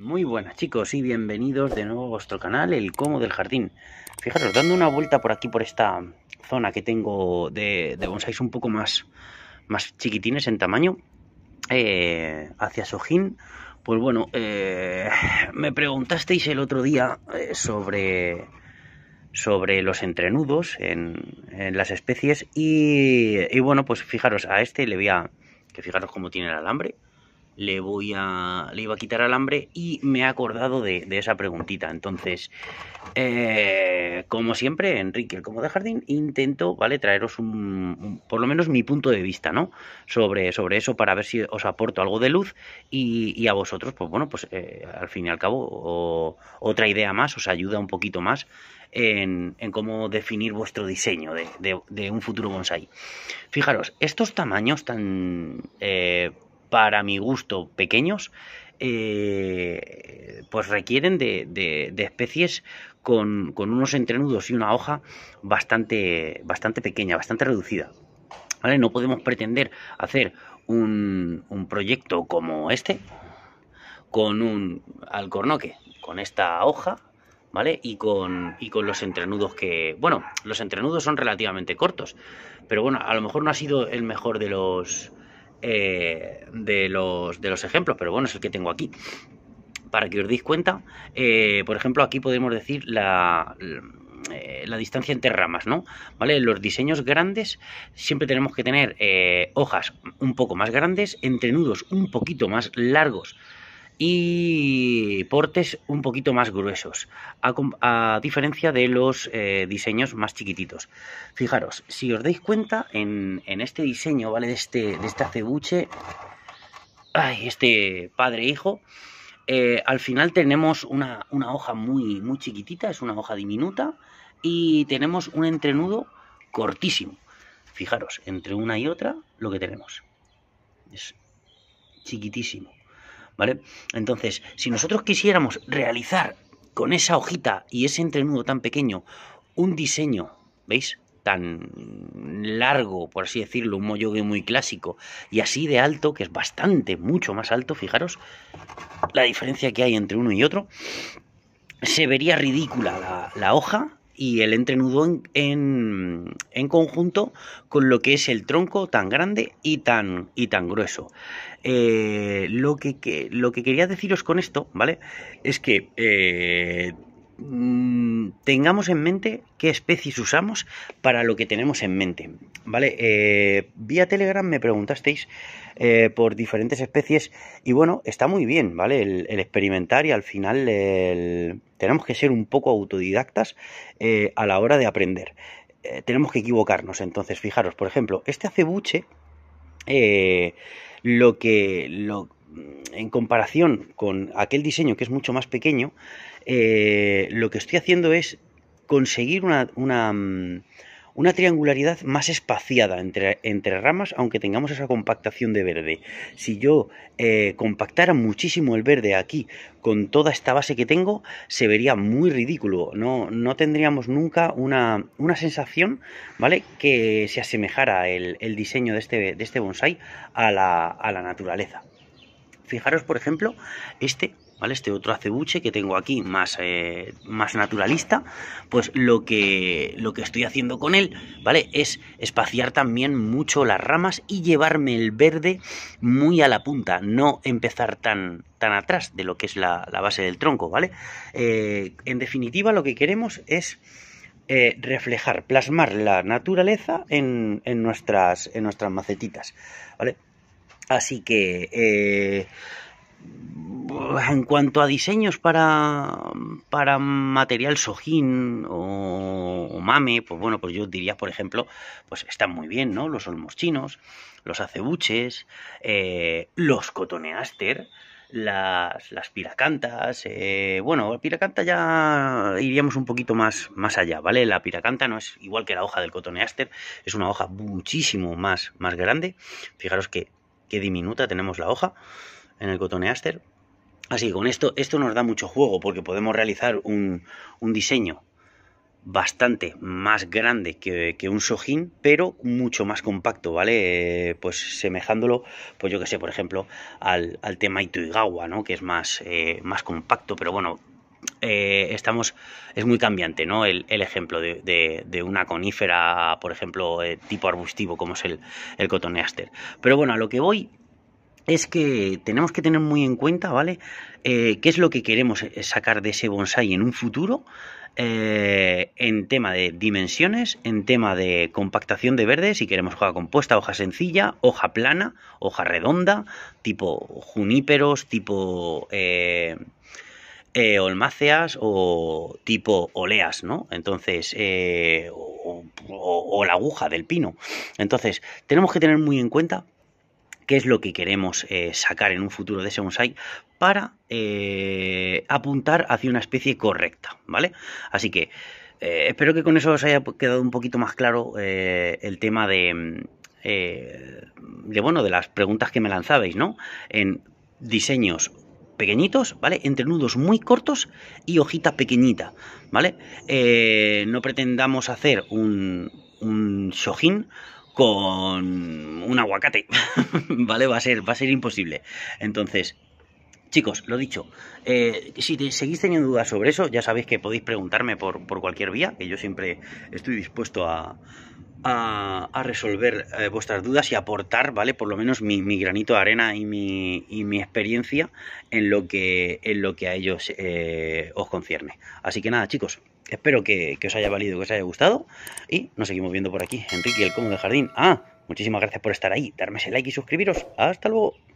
Muy buenas chicos y bienvenidos de nuevo a vuestro canal El Como del Jardín Fijaros, dando una vuelta por aquí por esta zona que tengo de, de un poco más, más chiquitines en tamaño eh, Hacia Sojín Pues bueno, eh, me preguntasteis el otro día eh, sobre, sobre los entrenudos en, las especies y, y, bueno, pues fijaros, a este le voy a... que fijaros cómo tiene el alambre le voy a le iba a quitar alambre y me he acordado de, esa preguntita entonces eh, como siempre Enrique el como de jardín intento vale traeros un, por lo menos mi punto de vista no sobre sobre eso para ver si os aporto algo de luz y, a vosotros pues bueno pues eh, al fin y al cabo otra idea más os ayuda un poquito más en, cómo definir vuestro diseño de, un futuro bonsai fijaros estos tamaños tan eh, para mi gusto, pequeños, eh, pues requieren de, especies con, unos entrenudos y una hoja bastante, bastante pequeña, bastante reducida. ¿Vale? No podemos pretender hacer un, un proyecto como este con un alcornoque, con esta hoja, ¿vale? Y con, y con los entrenudos que, bueno, los entrenudos son relativamente cortos, pero bueno, a lo mejor no ha sido el mejor de los, eh, de, los, ejemplos, pero bueno, es el que tengo aquí. Para que os deis cuenta, eh, por ejemplo, aquí podemos decir la, eh, distancia entre ramas, ¿no? ¿Vale? Los diseños grandes siempre tenemos que tener hojas un poco más grandes, entrenudos un poquito más largos y portes un poquito más gruesos, a, diferencia de los eh, diseños más chiquititos. Fijaros, si os dais cuenta, en, este diseño, ¿vale? De este, de este acebuche, este padre-hijo, e eh, al final tenemos una, una, hoja muy, muy chiquitita, es una hoja diminuta, y tenemos un entrenudo cortísimo. Fijaros, entre una y otra, lo que tenemos. Es chiquitísimo. Entonces, si nosotros quisiéramos realizar con esa hojita y ese entrenudo tan pequeño un diseño, ¿veis? tan largo, por así decirlo, un moyogue muy clásico, y así de alto, que es bastante, mucho más alto, fijaros la diferencia que hay entre uno y otro, se vería ridícula la hoja y el entrenudo en, conjunto con lo que es el tronco tan grande y tan, y tan grueso. Eh, lo, que, lo que quería deciros con esto, ¿vale? Es que eh, Mm, tengamos en mente qué especies usamos para lo que tenemos en mente. Vale, eh, vía Telegram me preguntasteis eh, por diferentes especies y bueno, está muy bien, ¿vale? El, experimentar y al final tenemos que ser un poco autodidactas eh, a la hora de aprender. tenemos que equivocarnos, entonces fijaros, por ejemplo, este acebuche, lo que... Lo, en comparación con aquel diseño que es mucho más pequeño, eh, lo que estoy haciendo es conseguir una, mm, triangularidad más espaciada entre, ramas, aunque tengamos esa compactación de verde. Si yo eh, compactara muchísimo el verde aquí con toda esta base que tengo, se vería muy ridículo. No, no tendríamos nunca una, sensación, ¿vale? Que se asemejara el, diseño este, de este, bonsai a la naturaleza. Fijaros, por ejemplo, este, ¿vale? Este otro acebuche que tengo aquí, más, eh, más naturalista, pues lo que, lo que estoy haciendo con él, ¿vale? Es espaciar también mucho las ramas y llevarme el verde muy a la punta, no empezar tan, tan atrás de lo que es la, base del tronco, ¿vale? Eh, en definitiva, lo que queremos es... Eh, reflejar, plasmar la naturaleza en, nuestras, en nuestras macetitas, ¿vale? Así que, eh, en cuanto a diseños para, para material sojín o, mame, pues bueno, pues yo diría, por ejemplo, pues están muy bien, ¿no? Los olmos chinos, los acebuches, eh, los cotoneaster, las, las piracantas. Eh, bueno, la piracanta ya iríamos un poquito más, más allá, ¿vale? La piracanta no es igual que la hoja del cotoneaster, es una hoja muchísimo más, más grande. Fijaros que qué diminuta tenemos la hoja en el cotoneaster. Así que con esto, esto nos da mucho juego porque podemos realizar un, diseño bastante más grande que, un sojín, pero mucho más compacto, ¿vale? Eh, pues semejándolo, pues yo que sé, por ejemplo, al, tema Ituigawa, ¿no? Que es más, eh, más compacto, pero bueno, eh, estamos, es muy cambiante, ¿no? El, ejemplo de, una conífera, por ejemplo, eh, tipo arbustivo, como es el, el cotoneaster. Pero bueno, a lo que voy es que tenemos que tener muy en cuenta, ¿vale? Eh, ¿Qué es lo que queremos sacar de ese bonsai en un futuro? en tema de dimensiones, en tema de compactación de verdes si queremos hoja compuesta, hoja sencilla, hoja plana, hoja redonda, tipo juníperos, tipo eh, olmáceas o tipo oleas, ¿no? Entonces, eh, o, la aguja del pino. Entonces, tenemos que tener muy en cuenta qué es lo que queremos eh, sacar en un futuro de ese bonsai para eh, apuntar hacia una especie correcta, ¿vale? Así que espero que con eso os haya quedado un poquito más claro el tema de, de, bueno, de las preguntas que me lanzabais, ¿no? En diseños pequeñitos, ¿vale? entre nudos muy cortos y hojita pequeñita, ¿vale? Eh, no pretendamos hacer un, un con un aguacate, ¿vale? Va a ser, va a ser imposible. Entonces, Chicos, lo dicho, eh, si te seguís teniendo dudas sobre eso, ya sabéis que podéis preguntarme por cualquier vía, que yo siempre estoy dispuesto a, a, resolver eh, vuestras dudas y aportar, ¿vale? Por lo menos mi, granito de arena y mi, experiencia en lo que, lo que a ellos eh, os concierne. Así que nada, chicos, espero que, os haya valido, que os haya gustado y nos seguimos viendo por aquí. Enrique, el como de Jardín. Ah, muchísimas gracias por estar ahí, darme ese like y suscribiros. Hasta luego.